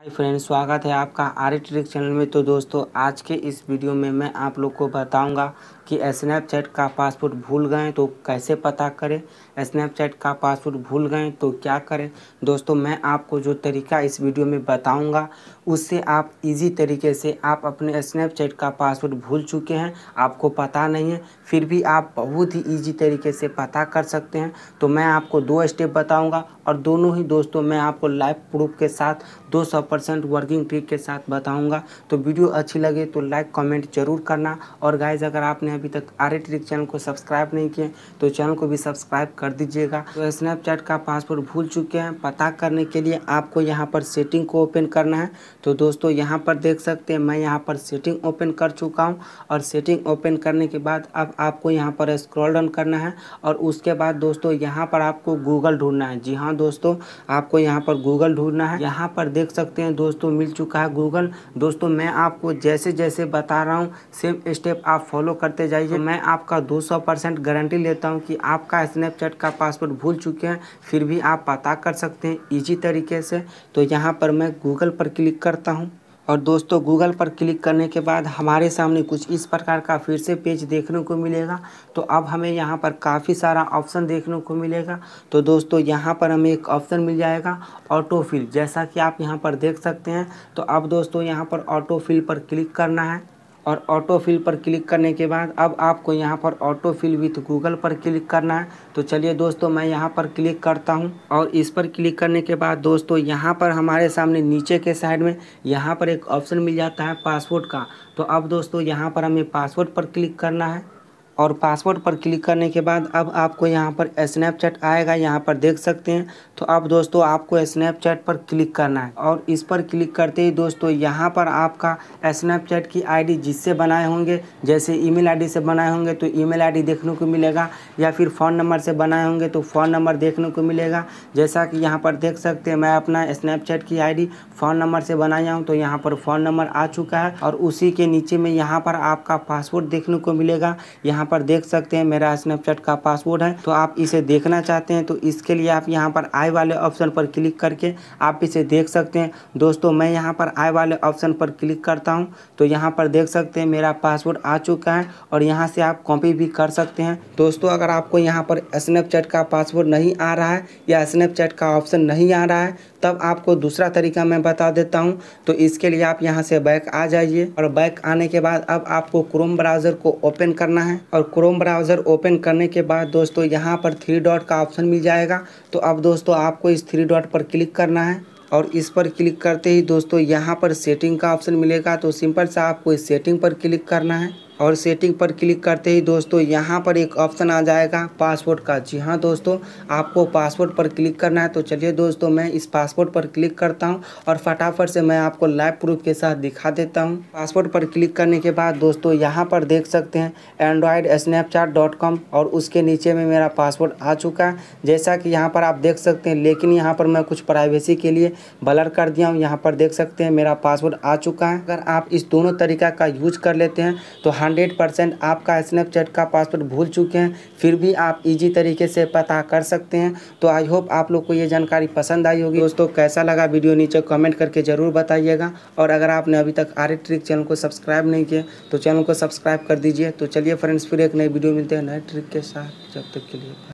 hi friends स्वागत है आपका आर ट्रिक चैनल में तो दोस्तों आज के इस वीडियो में मैं आप लोग को बताऊंगा कि स्नैपचैट का पासवर्ड भूल गए तो कैसे पता करें स्नैपचैट का पासवर्ड भूल गए तो क्या करें दोस्तों मैं आपको जो तरीका इस वीडियो में बताऊंगा उससे आप इजी तरीके से आप अपने स्नैपचैट का पासवर्ड भूल चुके हैं आपको पता नहीं है फिर भी आप बहुत ही ईजी तरीके से पता कर सकते हैं तो मैं आपको दो स्टेप बताऊँगा और दोनों ही दोस्तों मैं आपको लाइव प्रूफ के साथ दो सौ परसेंट वर्किंग ट्रिक के साथ बताऊँगा तो वीडियो अच्छी लगे तो लाइक कमेंट जरूर करना और गाइज अगर आपने अभी तक आर ए ट्रिक चैनल को सब्सक्राइब नहीं किए तो चैनल को भी सब्सक्राइब कर दीजिएगा तो स्नैपचैट का पासवर्ड भूल चुके हैं पता करने के लिए आपको यहाँ पर सेटिंग को ओपन करना है तो दोस्तों यहाँ पर देख सकते हैं मैं यहाँ पर सेटिंग ओपन कर चुका हूँ और सेटिंग ओपन करने के बाद अब आपको यहाँ पर स्क्रॉल डाउन करना है और उसके बाद दोस्तों यहाँ पर आपको गूगल ढूंढना है जी हाँ दोस्तों आपको यहाँ पर गूगल ढूंढना है यहाँ पर देख सकते हैं दोस्तों मिल चुका है गूगल दोस्तों मैं आपको जैसे जैसे बता रहा हूँ सेम स्टेप आप फॉलो करते जाइए तो मैं आपका 200 परसेंट गारंटी लेता हूँ कि आपका स्नैपचैट का पासवर्ड भूल चुके हैं फिर भी आप पता कर सकते हैं ईजी तरीके से तो यहाँ पर मैं गूगल पर क्लिक करता हूँ और दोस्तों गूगल पर क्लिक करने के बाद हमारे सामने कुछ इस प्रकार का फिर से पेज देखने को मिलेगा तो अब हमें यहाँ पर काफ़ी सारा ऑप्शन देखने को मिलेगा तो दोस्तों यहाँ पर हमें एक ऑप्शन मिल जाएगा ऑटोफिल जैसा कि आप यहाँ पर देख सकते हैं तो अब दोस्तों यहाँ पर ऑटोफिल पर क्लिक करना है और ऑटो फिल पर क्लिक करने के बाद अब आपको यहाँ पर ऑटो फिल विथ गूगल पर क्लिक करना है तो चलिए दोस्तों मैं यहाँ पर क्लिक करता हूँ और इस पर क्लिक करने के बाद दोस्तों यहाँ पर हमारे सामने नीचे के साइड में यहाँ पर एक ऑप्शन मिल जाता है पासवर्ड का तो अब दोस्तों यहाँ पर हमें पासवर्ड पर क्लिक करना है और पासवर्ड पर क्लिक करने के बाद अब आपको यहाँ पर स्नैपचैट आएगा यहाँ पर देख सकते हैं तो अब दोस्तों आपको स्नैपचैट पर क्लिक करना है और इस पर क्लिक करते ही दोस्तों यहाँ पर आपका स्नैपचैट की आईडी जिससे बनाए होंगे जैसे ईमेल आईडी से बनाए होंगे तो ईमेल आईडी देखने को मिलेगा या फिर फ़ोन नंबर से बनाए होंगे तो फ़ोन नंबर देखने को मिलेगा जैसा कि यहाँ पर देख सकते हैं मैं अपना स्नैपचैट की आई फ़ोन नंबर से बनाया हूँ तो यहाँ पर फ़ोन नंबर आ चुका है और उसी के नीचे में यहाँ पर आपका पासवर्ड देखने को मिलेगा यहाँ पर देख सकते हैं मेरा स्नैपचैट का पासवर्ड है तो आप इसे देखना चाहते हैं तो इसके लिए आप यहाँ पर आई वाले ऑप्शन पर क्लिक करके आप इसे देख सकते हैं दोस्तों मैं यहाँ पर आई वाले ऑप्शन पर क्लिक करता हूँ तो यहाँ पर देख सकते हैं मेरा पासवर्ड आ चुका है और यहाँ से आप कॉपी भी कर सकते हैं दोस्तों अगर आपको यहाँ पर स्नैपचैट का पासवर्ड नहीं आ रहा है या स्नैपचैट का ऑप्शन नहीं आ रहा है तब आपको दूसरा तरीका मैं बता देता हूँ तो इसके लिए आप यहाँ से बैक आ जाइए और बैक आने के बाद अब आपको क्रोम ब्राउज़र को ओपन करना है और और क्रोम ब्राउज़र ओपन करने के बाद दोस्तों यहाँ पर थ्री डॉट का ऑप्शन मिल जाएगा तो अब दोस्तों आपको इस थ्री डॉट पर क्लिक करना है और इस पर क्लिक करते ही दोस्तों यहाँ पर सेटिंग का ऑप्शन मिलेगा तो सिंपल सा आपको इस सेटिंग पर क्लिक करना है और सेटिंग पर क्लिक करते ही दोस्तों यहाँ पर एक ऑप्शन आ जाएगा पासपोर्ट का जी हाँ दोस्तों आपको पासपोर्ट पर क्लिक करना है तो चलिए दोस्तों मैं इस पासपोर्ट पर क्लिक करता हूँ और फटाफट से मैं आपको लाइव प्रूफ के साथ दिखा देता हूँ पासपोर्ट पर क्लिक करने के बाद दोस्तों यहाँ पर देख सकते हैं एंड्रॉयड स्नैपचैट डॉट कॉम और उसके नीचे में मेरा पासपोर्ट आ चुका है जैसा कि यहाँ पर आप देख सकते हैं लेकिन यहाँ पर मैं कुछ प्राइवेसी के लिए ब्लर कर दिया हूँ यहाँ पर देख सकते हैं मेरा पासवर्ड आ चुका है अगर आप इस दोनों तरीका का यूज कर लेते हैं तो हंड्रेड परसेंट आपका स्नैपचैट का पासवर्ड भूल चुके हैं फिर भी आप इजी तरीके से पता कर सकते हैं तो आई होप आप लोग को ये जानकारी पसंद आई होगी दोस्तों कैसा लगा वीडियो नीचे कमेंट करके ज़रूर बताइएगा और अगर आपने अभी तक आर ट्रिक चैनल को सब्सक्राइब नहीं किया तो चैनल को सब्सक्राइब कर दीजिए तो चलिए फ्रेंड्स फिर एक नई वीडियो मिलते हैं नए ट्रिक के साथ जब तक के लिए